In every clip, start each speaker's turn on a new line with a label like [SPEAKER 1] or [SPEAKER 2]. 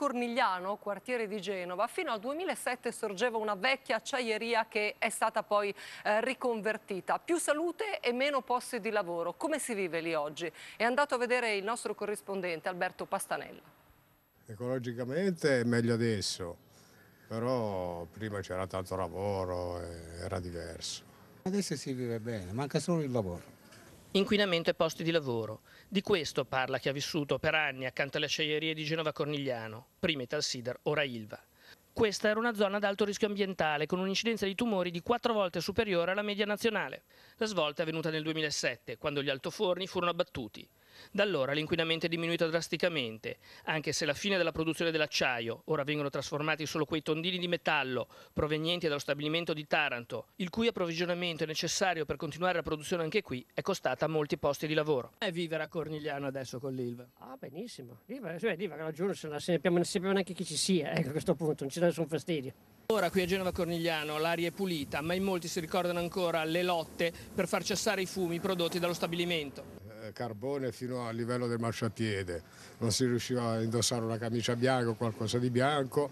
[SPEAKER 1] Cornigliano, quartiere di Genova, fino al 2007 sorgeva una vecchia acciaieria che è stata poi eh, riconvertita. Più salute e meno posti di lavoro. Come si vive lì oggi? È andato a vedere il nostro corrispondente Alberto Pastanella.
[SPEAKER 2] Ecologicamente è meglio adesso, però prima c'era tanto lavoro, eh, era diverso.
[SPEAKER 3] Adesso si vive bene, manca solo il lavoro.
[SPEAKER 1] Inquinamento e posti di lavoro. Di questo parla chi ha vissuto per anni accanto alle acciaierie di Genova Cornigliano, prima Italsider, ora Ilva. Questa era una zona ad alto rischio ambientale, con un'incidenza di tumori di quattro volte superiore alla media nazionale. La svolta è avvenuta nel 2007, quando gli altoforni furono abbattuti. Da allora l'inquinamento è diminuito drasticamente, anche se la fine della produzione dell'acciaio, ora vengono trasformati solo quei tondini di metallo provenienti dallo stabilimento di Taranto, il cui approvvigionamento è necessario per continuare la produzione anche qui, è costata molti posti di lavoro. È vivere a Cornigliano adesso con l'ILVA? Ah benissimo, l'ILVA, cioè, l'ILVA laggiù non sappiamo neanche chi ci sia, ecco a questo punto, non ci c'è nessun fastidio. Ora qui a Genova Cornigliano l'aria è pulita, ma in molti si ricordano ancora le lotte per far cessare i fumi prodotti dallo stabilimento.
[SPEAKER 2] Eh, carbone fino al livello del marciapiede, non si riusciva a indossare una camicia bianca o qualcosa di bianco,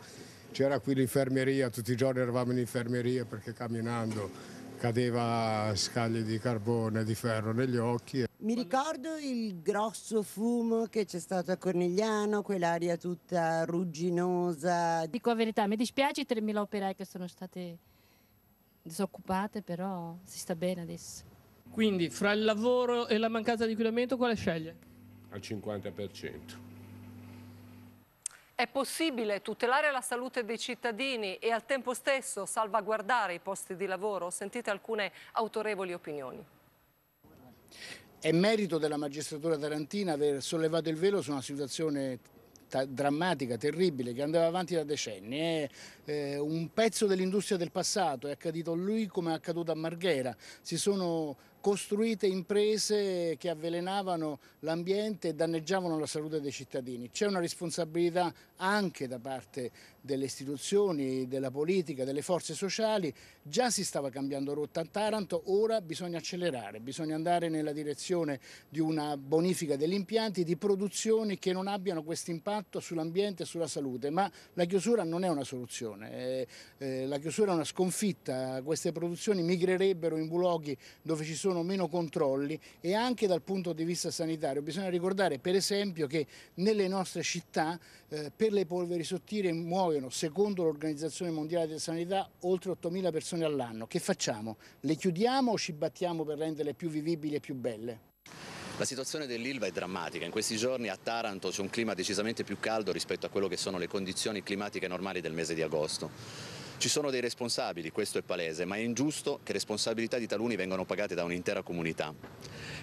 [SPEAKER 2] c'era qui l'infermeria, tutti i giorni eravamo in infermeria perché camminando cadeva scaglie di carbone, di ferro negli occhi. Mi
[SPEAKER 3] ricordo il grosso fumo che c'è stato a Cornigliano, quell'aria tutta
[SPEAKER 1] rugginosa. Dico la verità, mi dispiace 3.000 operai che sono state disoccupate, però si sta bene adesso. Quindi fra il lavoro e la mancanza di inquinamento quale sceglie?
[SPEAKER 2] Al 50%.
[SPEAKER 1] È possibile tutelare la salute dei cittadini e al tempo stesso salvaguardare i posti di lavoro? Sentite alcune autorevoli opinioni.
[SPEAKER 3] È merito della magistratura tarantina aver sollevato il velo su una situazione drammatica, terribile, che andava avanti da decenni. È eh, un pezzo dell'industria del passato, è accaduto a lui come è accaduto a Marghera. Si sono costruite imprese che avvelenavano l'ambiente e danneggiavano la salute dei cittadini. C'è una responsabilità anche da parte delle istituzioni, della politica, delle forze sociali. Già si stava cambiando rotta a Taranto, ora bisogna accelerare, bisogna andare nella direzione di una bonifica degli impianti, di produzioni che non abbiano questo impatto sull'ambiente e sulla salute, ma la chiusura non è una soluzione, eh, la chiusura è una sconfitta, queste produzioni migrerebbero in luoghi dove ci sono sono meno controlli e anche dal punto di vista sanitario. Bisogna ricordare per esempio che nelle nostre città eh, per le polveri sottili muoiono, secondo l'Organizzazione Mondiale della Sanità, oltre 8.000 persone all'anno. Che facciamo? Le chiudiamo o ci battiamo per renderle più vivibili e più belle?
[SPEAKER 4] La situazione dell'Ilva è drammatica, in questi giorni a Taranto c'è un clima decisamente più caldo rispetto a quello che sono le condizioni climatiche normali del mese di agosto. Ci sono dei responsabili, questo è palese, ma è ingiusto che responsabilità di taluni vengano pagate da un'intera comunità.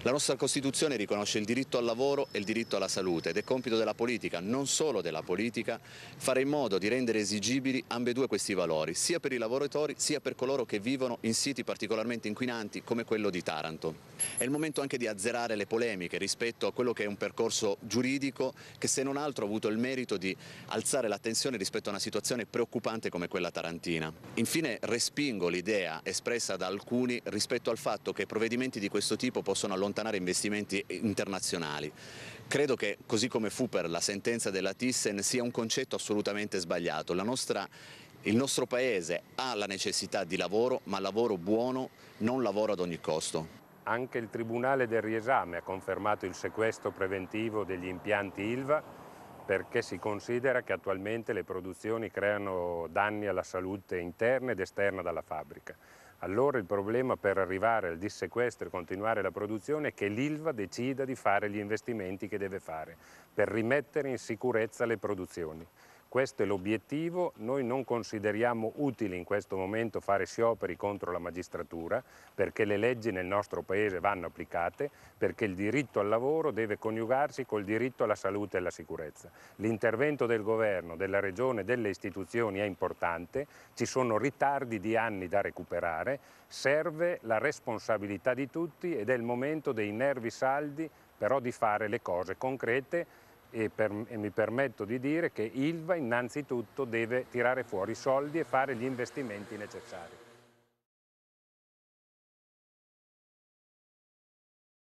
[SPEAKER 4] La nostra Costituzione riconosce il diritto al lavoro e il diritto alla salute ed è compito della politica, non solo della politica, fare in modo di rendere esigibili ambedue questi valori, sia per i lavoratori sia per coloro che vivono in siti particolarmente inquinanti come quello di Taranto. È il momento anche di azzerare le polemiche rispetto a quello che è un percorso giuridico che se non altro ha avuto il merito di alzare l'attenzione rispetto a una situazione preoccupante come quella tarantina. Fiorentina. Infine respingo l'idea espressa da alcuni rispetto al fatto che provvedimenti di questo tipo possono allontanare investimenti internazionali. Credo che, così come fu per la sentenza della Thyssen, sia un concetto assolutamente sbagliato. Nostra, il nostro Paese ha la necessità di lavoro, ma lavoro buono, non lavoro ad ogni costo.
[SPEAKER 2] Anche il Tribunale del Riesame ha confermato il sequestro preventivo degli impianti ILVA perché si considera che attualmente le produzioni creano danni alla salute interna ed esterna dalla fabbrica. Allora il problema per arrivare al dissequestro e continuare la produzione è che l'ILVA decida di fare gli investimenti che deve fare per rimettere in sicurezza le produzioni questo è l'obiettivo, noi non consideriamo utile in questo momento fare scioperi contro la magistratura perché le leggi nel nostro Paese vanno applicate, perché il diritto al lavoro deve coniugarsi col diritto alla salute e alla sicurezza. L'intervento del governo, della regione, delle istituzioni è importante, ci sono ritardi di anni da recuperare, serve la responsabilità di tutti ed è il momento dei nervi saldi però di fare le cose concrete e, per, e, mi permetto di dire che Ilva innanzitutto deve tirare fuori i soldi e fare gli investimenti necessari.